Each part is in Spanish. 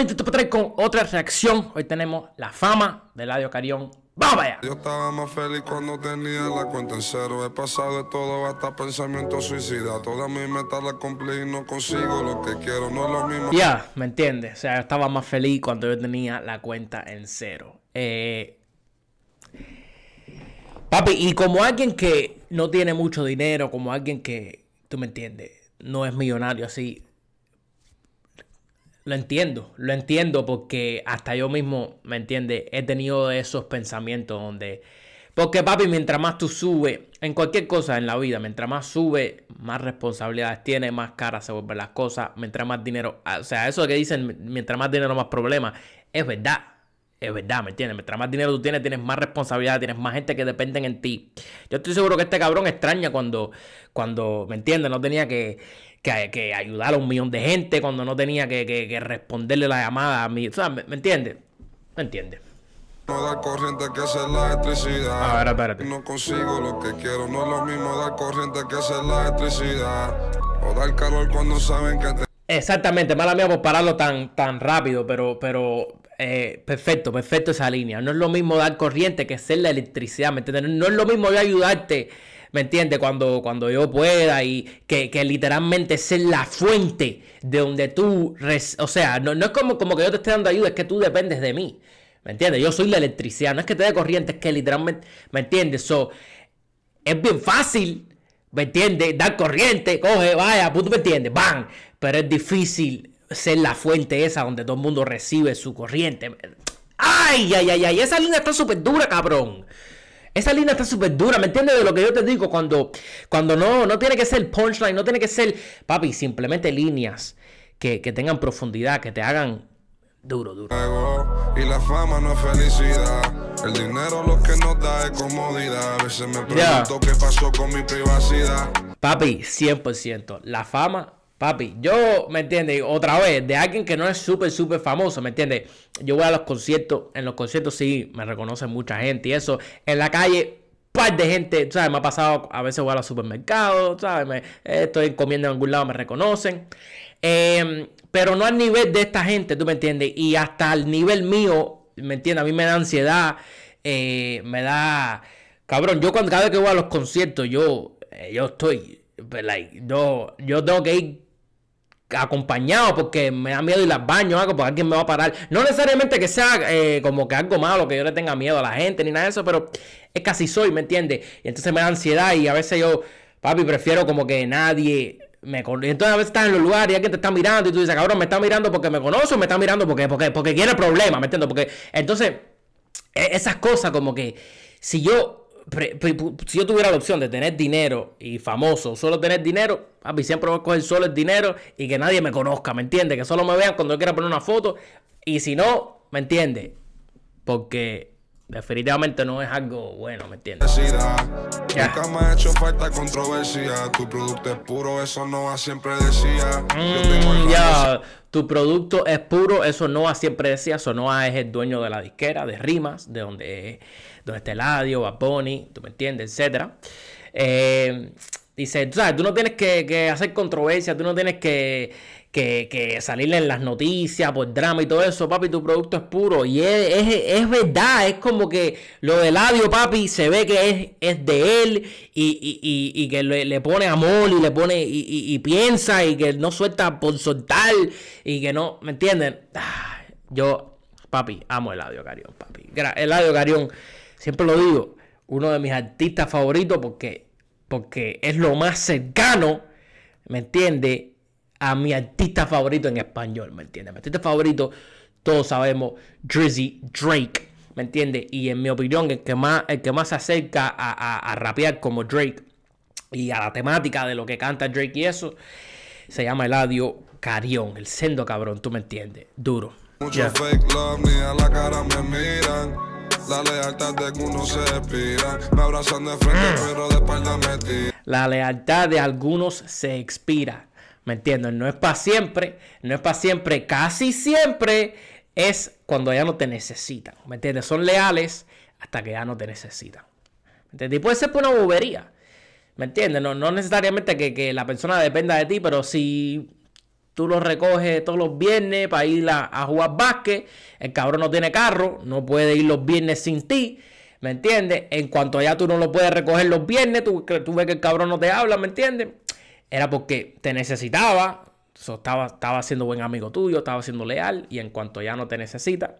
este te con otra reacción. Hoy tenemos la fama de Ladio Carión. ¡Vamos Yo estaba más feliz cuando tenía la cuenta en cero. He pasado de todo hasta pensamiento suicida. Todas mis metas la cumplí y no consigo lo que quiero. No es lo mismo. Ya, ¿me entiendes? O sea, yo estaba más feliz cuando yo tenía la cuenta en cero. Eh. Papi, y como alguien que no tiene mucho dinero, como alguien que, tú me entiendes, no es millonario así, lo entiendo, lo entiendo porque hasta yo mismo, ¿me entiende, He tenido esos pensamientos donde... Porque papi, mientras más tú subes, en cualquier cosa en la vida, mientras más sube, más responsabilidades tiene, más caras se vuelven las cosas, mientras más dinero, ah, o sea, eso que dicen, mientras más dinero, más problemas, es verdad es verdad, ¿me entiendes? Mientras más dinero tú tienes, tienes más responsabilidad, tienes más gente que dependen en ti. Yo estoy seguro que este cabrón extraña cuando, cuando ¿me entiendes? No tenía que, que, ayudar a un millón de gente, cuando no tenía que, responderle la llamada a mí. O ¿me, entiendes? ¿Me entiendes? No da corriente que hacer la electricidad. A ver, espérate. No consigo lo que quiero, no es lo mismo dar corriente que hacer la electricidad. O dar calor cuando saben que Exactamente, mala mía por pararlo tan, tan rápido, pero, pero eh, perfecto, perfecto esa línea. No es lo mismo dar corriente que ser la electricidad, ¿me entiendes? No es lo mismo yo ayudarte, ¿me entiendes? Cuando, cuando yo pueda y que, literalmente ser la fuente de donde tú... O sea, no, no, es como, como que yo te esté dando ayuda, es que tú dependes de mí, ¿me entiendes? Yo soy la electricidad, no es que te dé corriente, es que literalmente, ¿me entiendes? es bien fácil, ¿me entiendes? Dar corriente, coge, vaya, tú me entiendes, ¡bam! Pero es difícil ser la fuente esa donde todo el mundo recibe su corriente. Ay, ay, ay, ay, esa línea está súper dura, cabrón. Esa línea está súper dura, ¿me entiendes de lo que yo te digo? Cuando, cuando no, no tiene que ser punchline, no tiene que ser, papi, simplemente líneas que, que tengan profundidad, que te hagan duro, duro. Y la fama no es felicidad. El dinero lo que nos da comodidad. A veces me pregunto qué pasó con mi privacidad. Papi, 100%. La fama Papi, yo, ¿me entiendes? Otra vez, de alguien que no es súper, súper famoso, ¿me entiendes? Yo voy a los conciertos, en los conciertos sí me reconocen mucha gente y eso. En la calle, par de gente, ¿sabes? Me ha pasado, a veces voy a los supermercados, ¿sabes? Eh, estoy comiendo en algún lado, me reconocen. Em, pero no al nivel de esta gente, ¿tú me entiendes? Y hasta al nivel mío, ¿me entiendes? A mí me da ansiedad, eh, me da... Cabrón, yo cuando cada vez que voy a los conciertos, yo, eh, yo estoy... Pues, yo, yo tengo que ir acompañado porque me da miedo Ir al baño, algo, porque alguien me va a parar. No necesariamente que sea eh, como que algo malo, que yo le tenga miedo a la gente ni nada de eso, pero es casi soy, ¿me entiendes? Y entonces me da ansiedad y a veces yo, papi, prefiero como que nadie me conoce. Entonces a veces estás en los lugares y alguien te está mirando y tú dices, cabrón, me está mirando porque me conozco me está mirando porque, porque, porque tiene problemas, ¿me entiendes? Porque entonces e-, esas cosas como que si yo si yo tuviera la opción de tener dinero y famoso, solo tener dinero, papi, siempre voy a coger solo el dinero y que nadie me conozca, ¿me entiendes? Que solo me vean cuando yo quiera poner una foto y si no, ¿me entiendes? Porque definitivamente no es algo bueno, ¿me entiendes? Nunca me ha hecho falta controversia, tu producto es puro, eso no siempre decía. yo tengo el mm, tu producto es puro, eso Noah siempre decía, no es el dueño de la disquera, de Rimas, de donde, donde está a Baboni, tú me entiendes, etcétera. Eh, dice, tú sabes, tú no tienes que hacer controversia, tú no tienes que, que, que salirle en las noticias por drama y todo eso, papi, tu producto es puro. Y es, verdad, es como que lo del audio papi, se ve que es, es de él y, que le, pone amor y le pone y, piensa y que no suelta por soltar y que no, ¿me entienden? Ah, yo, papi, amo el ladio Carión, papi. El ladio Carión, siempre lo digo, uno de mis artistas favoritos porque, porque es lo más cercano, ¿me entiende? a mi artista favorito en español, ¿me entiendes? Mi artista favorito, todos sabemos, Drizzy Drake, ¿me entiendes? Y en mi opinión, el que más, el que más se acerca a, rapear como Drake y a la temática de lo que canta Drake y eso, se llama Eladio Carión, el sendo cabrón, ¿tú me entiendes? Duro. fake love, ni la cara me miran. La lealtad de algunos se expira Me abrazan de frente, mm. pero de espalda me La lealtad de algunos se expira. ¿Me entiendes? No es para siempre, no es para siempre, casi siempre es cuando ya no te necesitan. ¿Me entiendes? Son leales hasta que ya no te necesitan. ¿Me entiendes? Y puede ser por una bobería. ¿Me entiendes? No, necesariamente que, la persona dependa de ti, pero si tú lo recoges todos los viernes para ir a, jugar básquet, el cabrón no tiene carro, no puede ir los viernes sin ti. ¿Me entiendes? En cuanto ya tú no lo puedes recoger los viernes, tú, tú ves que el cabrón no te habla, ¿me entiendes? era porque te necesitaba, estaba, estaba siendo buen amigo tuyo, estaba siendo leal y en cuanto ya no te necesita,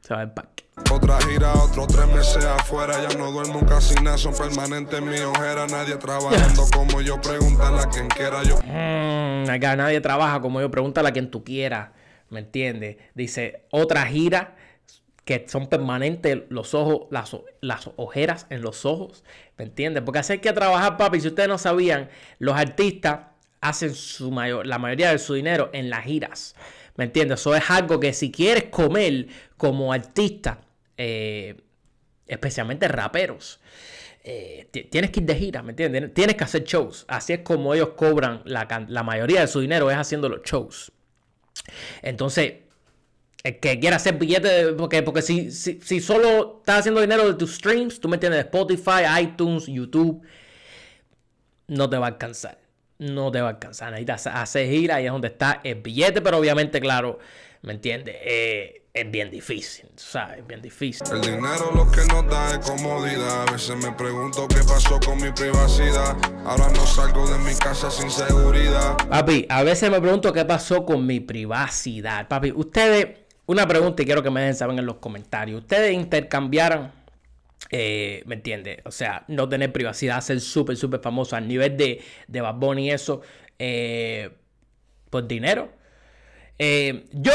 se va el parque. Otra gira, otros tres meses afuera. Ya no duermo casi nada, son permanentes mi ojera. Nadie trabajando como yo, pregunta a quien quiera. Yo... Mm, acá nadie trabaja como yo, pregunta a quien tú quieras. ¿Me entiendes? Dice, otra gira, que son permanentes los ojos, las, ojeras en los ojos, ¿me entiendes? Porque así hay que trabajar, papi. Si ustedes no sabían, los artistas hacen su la mayoría de su dinero en las giras, ¿me entiendes? Eso es algo que si quieres comer como artista, eh, especialmente raperos, eh, tienes que ir de gira, ¿me entiendes? Tienes que hacer shows. Así es como ellos cobran la, la mayoría de su dinero, es haciendo los shows. Entonces, el eh, que quiera hacer billetes, porque, porque si, si, solo estás haciendo dinero de tus streams, tú me entiendes, Spotify, iTunes, YouTube, no te va a alcanzar. No te va a alcanzar. Necesitas hacer gira, ahí es donde está el billete, pero obviamente, claro, ¿me entiendes? Eh, es bien difícil, ¿sabes? Es bien difícil. El dinero lo que nos da es comodidad. A veces me pregunto qué pasó con mi privacidad. Ahora no salgo de mi casa sin seguridad. Papi, a veces me pregunto qué pasó con mi privacidad. Papi, ustedes una pregunta y quiero que me den saber en los comentarios. Ustedes intercambiaran, eh, ¿me entiende? O sea, no tener privacidad, ser súper, súper famoso a nivel de, de Bad Bunny y eso, eh, por pues dinero. Eh, yo,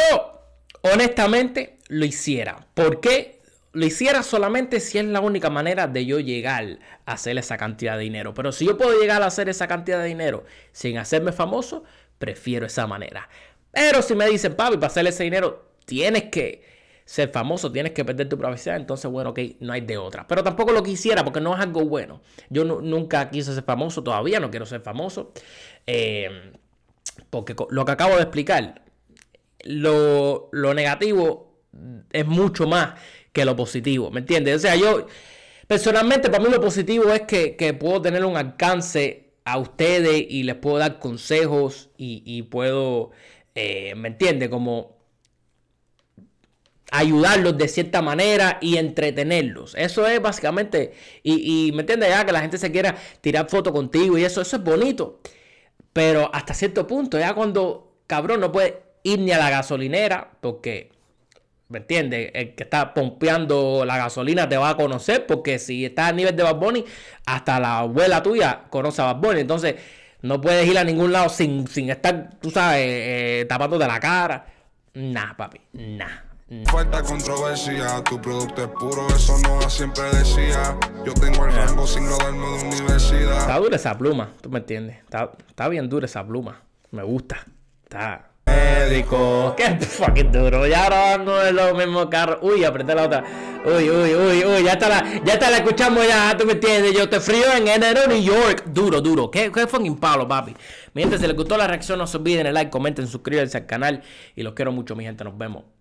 honestamente, lo hiciera. ¿Por qué? Lo hiciera solamente si es la única manera de yo llegar a hacer esa cantidad de dinero. Pero si yo puedo llegar a hacer esa cantidad de dinero sin hacerme famoso, prefiero esa manera. Pero si me dicen, papi, para hacer ese dinero tienes que ser famoso, tienes que perder tu privacidad, entonces bueno, ok, no hay de otra. Pero tampoco lo quisiera porque no es algo bueno. Yo nunca quise ser famoso, todavía no quiero ser famoso, eh, porque lo que acabo de explicar, lo, negativo es mucho más que lo positivo, ¿me entiendes? O sea, yo personalmente para mí lo positivo es que, puedo tener un alcance a ustedes y les puedo dar consejos y, puedo, eh, ¿me entiendes? Como ayudarlos de cierta manera y entretenerlos. Eso es básicamente, y, me entiendes ya que la gente se quiera tirar fotos contigo y eso, eso es bonito. Pero hasta cierto punto, ya cuando cabrón no puede ir ni a la gasolinera, porque, ¿me entiendes? El que está pompeando la gasolina te va a conocer, porque si estás a nivel de Bad Bunny, hasta la abuela tuya conoce a Bad Bunny. Entonces, no puedes ir a ningún lado sin, estar, tú sabes, eh, eh de la cara. Nada papi, Nada Mm. Falta controversia, tu producto es puro, eso no siempre decía. Yo tengo el eh. rango sin de universidad. Está dura esa pluma, tú me entiendes. Está, bien dura esa pluma. Me gusta. Está. Médico. Qué fucking duro. Ya no es lo mismo carro. Uy, apreté la otra. Uy, uy, uy, uy. Ya está la, ya está la escuchamos ya. Tú me entiendes. Yo te frío en enero New York. Duro, duro. Qué, qué fucking palo, papi. Mientras gente, si les gustó la reacción, no se olviden el like, comenten, suscríbanse al canal. Y los quiero mucho, mi gente. Nos vemos.